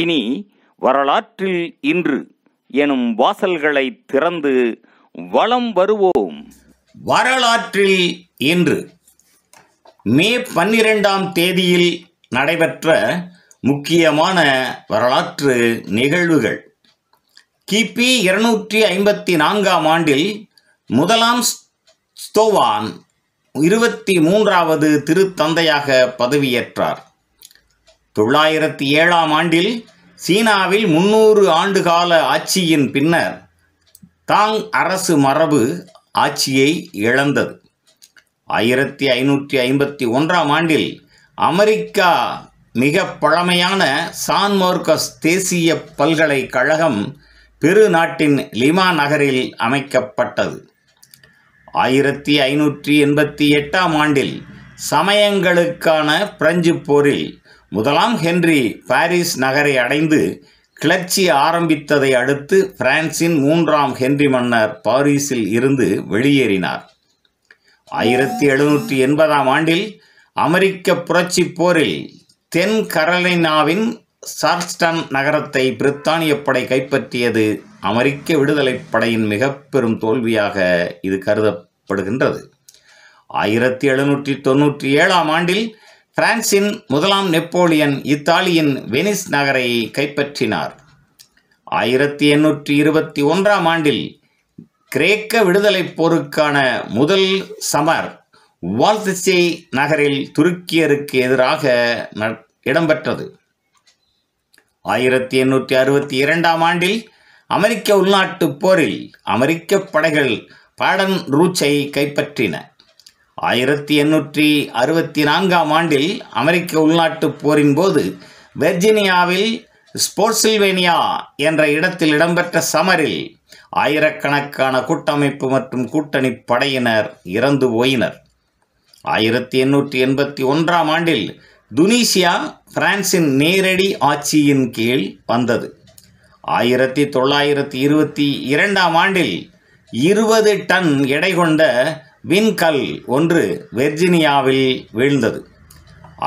இனி வரலாற்றில் இன்று எனும் வாசல்களை திறந்து வளம் வருவோம் வரலாற்றில் இன்று மே பன்னிரெண்டாம் தேதியில் நடைபெற்ற முக்கியமான வரலாற்று நிகழ்வுகள் கிபி இருநூற்றி ஐம்பத்தி நான்காம் ஆண்டில் முதலாம் ஸ்தோவான் இருபத்தி மூன்றாவது திருத்தந்தையாக பதவியேற்றார் தொள்ளாயிரத்தி ஏழாம் ஆண்டில் சீனாவில் முன்னூறு ஆண்டுகால ஆட்சியின் பின்னர் தாங் அரசு மரபு ஆட்சியை இழந்தது ஆயிரத்தி ஐநூற்றி ஐம்பத்தி ஒன்றாம் ஆண்டில் அமெரிக்கா மிக பழமையான சான் மோர்கஸ் தேசிய பல்கலைக்கழகம் பெரு நாட்டின் லிமா நகரில் அமைக்கப்பட்டது ஆயிரத்தி ஐநூற்றி எண்பத்தி எட்டாம் ஆண்டில் சமயங்களுக்கான பிரெஞ்சு போரில் முதலாம் ஹென்றி பாரிஸ் நகரை அடைந்து கிளர்ச்சி ஆரம்பித்ததை அடுத்து பிரான்சின் மூன்றாம் ஹென்றி மன்னர் பாரிஸில் இருந்து வெளியேறினார் ஆயிரத்தி எழுநூற்றி எண்பதாம் ஆண்டில் அமெரிக்க புரட்சி போரில் தென் கரலினாவின் சார்ஸ்டன் நகரத்தை பிரித்தானிய படை கைப்பற்றியது அமெரிக்க விடுதலைப் படையின் மிக பெரும் தோல்வியாக இது கருதப்படுகின்றது ஆயிரத்தி எழுநூற்றி தொன்னூற்றி ஏழாம் ஆண்டில் பிரான்சின் முதலாம் நெப்போலியன் இத்தாலியின் வெனிஸ் நகரை கைப்பற்றினார் ஆயிரத்தி எண்ணூற்றி இருபத்தி ஒன்றாம் ஆண்டில் கிரேக்க விடுதலை போருக்கான முதல் சமர் வால்திசே நகரில் துருக்கியருக்கு எதிராக இடம்பெற்றது ஆயிரத்தி எண்ணூற்றி அறுபத்தி இரண்டாம் ஆண்டில் அமெரிக்க உள்நாட்டுப் போரில் அமெரிக்க படைகள் பாடன் ரூச்சை கைப்பற்றின ஆயிரத்தி எண்ணூற்றி அறுபத்தி நான்காம் ஆண்டில் அமெரிக்க உள்நாட்டுப் போரின் போது வெர்ஜினியாவில் ஸ்போர்ட்ஸில்வேனியா என்ற இடத்தில் இடம்பெற்ற சமரில் ஆயிரக்கணக்கான கூட்டமைப்பு மற்றும் கூட்டணி படையினர் இறந்து போயினர் ஆயிரத்தி எண்ணூற்றி எண்பத்தி ஒன்றாம் ஆண்டில் துனீசியா பிரான்சின் நேரடி ஆட்சியின் கீழ் வந்தது ஆயிரத்தி தொள்ளாயிரத்தி இருபத்தி இரண்டாம் ஆண்டில் இருபது டன் எடை கொண்ட விண்கல் ஒன்று வெர்ஜினியாவில் வீழ்ந்தது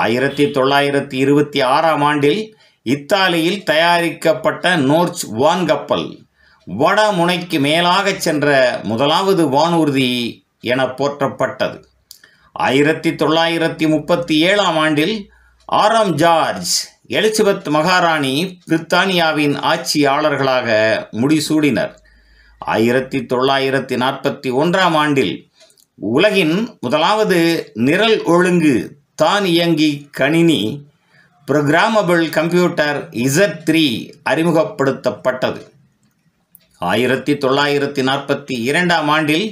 ஆயிரத்தி தொள்ளாயிரத்தி இருபத்தி ஆறாம் ஆண்டில் இத்தாலியில் தயாரிக்கப்பட்ட நோர்ச் கப்பல் வட முனைக்கு மேலாகச் சென்ற முதலாவது வானூர்தி என போற்றப்பட்டது ஆயிரத்தி தொள்ளாயிரத்தி முப்பத்தி ஏழாம் ஆண்டில் ஆரம் ஜார்ஜ் எலிசபெத் மகாராணி பிரித்தானியாவின் ஆட்சியாளர்களாக முடிசூடினர் ஆயிரத்தி தொள்ளாயிரத்தி நாற்பத்தி ஒன்றாம் ஆண்டில் உலகின் முதலாவது நிரல் ஒழுங்கு தான் இயங்கி கணினி ப்ரோக்ராமபிள் கம்ப்யூட்டர் இசட் த்ரீ அறிமுகப்படுத்தப்பட்டது ஆயிரத்தி தொள்ளாயிரத்தி நாற்பத்தி இரண்டாம் ஆண்டில்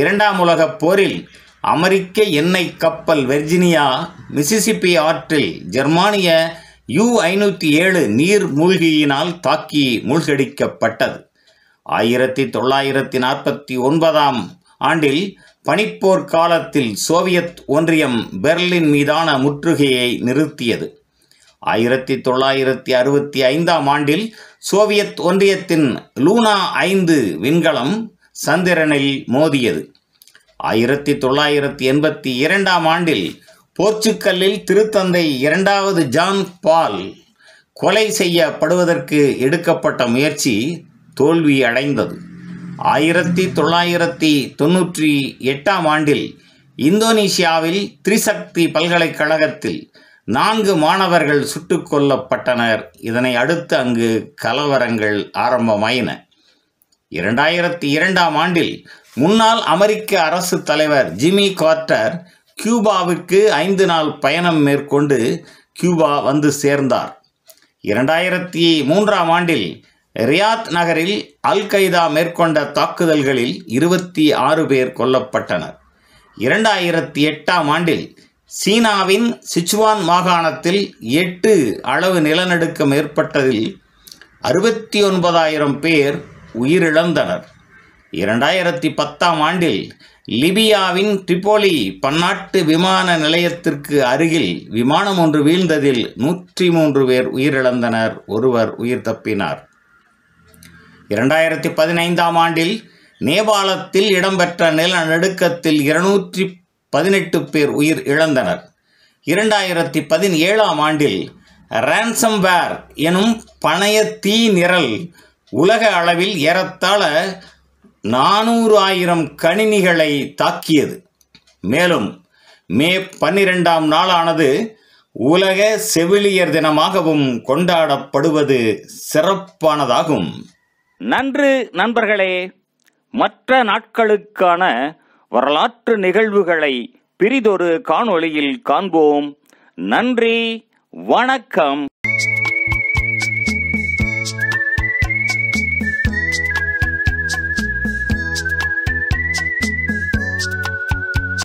இரண்டாம் உலகப் போரில் அமெரிக்க எண்ணெய் கப்பல் வெர்ஜினியா மிசிசிப்பி ஆற்றில் ஜெர்மானிய யு ஐநூற்றி ஏழு நீர் மூழ்கியினால் தாக்கி மூழ்கடிக்கப்பட்டது ஆயிரத்தி தொள்ளாயிரத்தி நாற்பத்தி ஒன்பதாம் ஆண்டில் பனிப்போர் காலத்தில் சோவியத் ஒன்றியம் பெர்லின் மீதான முற்றுகையை நிறுத்தியது ஆயிரத்தி தொள்ளாயிரத்தி அறுபத்தி ஐந்தாம் ஆண்டில் சோவியத் ஒன்றியத்தின் லூனா ஐந்து விண்கலம் சந்திரனில் மோதியது ஆயிரத்தி தொள்ளாயிரத்தி எண்பத்தி இரண்டாம் ஆண்டில் போர்ச்சுக்கல்லில் திருத்தந்தை இரண்டாவது ஜான் பால் கொலை செய்யப்படுவதற்கு எடுக்கப்பட்ட முயற்சி தோல்வியடைந்தது ஆயிரத்தி தொள்ளாயிரத்தி தொன்னூற்றி எட்டாம் ஆண்டில் இந்தோனேசியாவில் திரிசக்தி பல்கலைக்கழகத்தில் நான்கு மாணவர்கள் சுட்டு கொல்லப்பட்டனர் இதனை அடுத்து அங்கு கலவரங்கள் ஆரம்பமாயின இரண்டாயிரத்தி இரண்டாம் ஆண்டில் முன்னாள் அமெரிக்க அரசு தலைவர் ஜிமி கார்ட்டர் கியூபாவுக்கு ஐந்து நாள் பயணம் மேற்கொண்டு கியூபா வந்து சேர்ந்தார் இரண்டாயிரத்தி மூன்றாம் ஆண்டில் ரியாத் நகரில் அல் கைதா மேற்கொண்ட தாக்குதல்களில் இருபத்தி ஆறு பேர் கொல்லப்பட்டனர் இரண்டாயிரத்தி எட்டாம் ஆண்டில் சீனாவின் சிச்சுவான் மாகாணத்தில் எட்டு அளவு நிலநடுக்கம் ஏற்பட்டதில் அறுபத்தி ஒன்பதாயிரம் பேர் உயிரிழந்தனர் இரண்டாயிரத்தி பத்தாம் ஆண்டில் லிபியாவின் டிபோலி பன்னாட்டு விமான நிலையத்திற்கு அருகில் விமானம் ஒன்று வீழ்ந்ததில் நூற்றி மூன்று பேர் உயிரிழந்தனர் ஒருவர் உயிர் தப்பினார் இரண்டாயிரத்தி பதினைந்தாம் ஆண்டில் நேபாளத்தில் இடம்பெற்ற நிலநடுக்கத்தில் இருநூற்றி பதினெட்டு பேர் உயிர் இழந்தனர் இரண்டாயிரத்தி பதினேழாம் ஆண்டில் ரேன்சம்வேர் எனும் பணைய தீ நிரல் உலக அளவில் ஏறத்தாழ நானூறு ஆயிரம் கணினிகளை தாக்கியது மேலும் மே பன்னிரெண்டாம் நாளானது உலக செவிலியர் தினமாகவும் கொண்டாடப்படுவது சிறப்பானதாகும் நன்று நண்பர்களே மற்ற நாட்களுக்கான வரலாற்று நிகழ்வுகளை பிரிதொரு காணொளியில் காண்போம் நன்றி வணக்கம்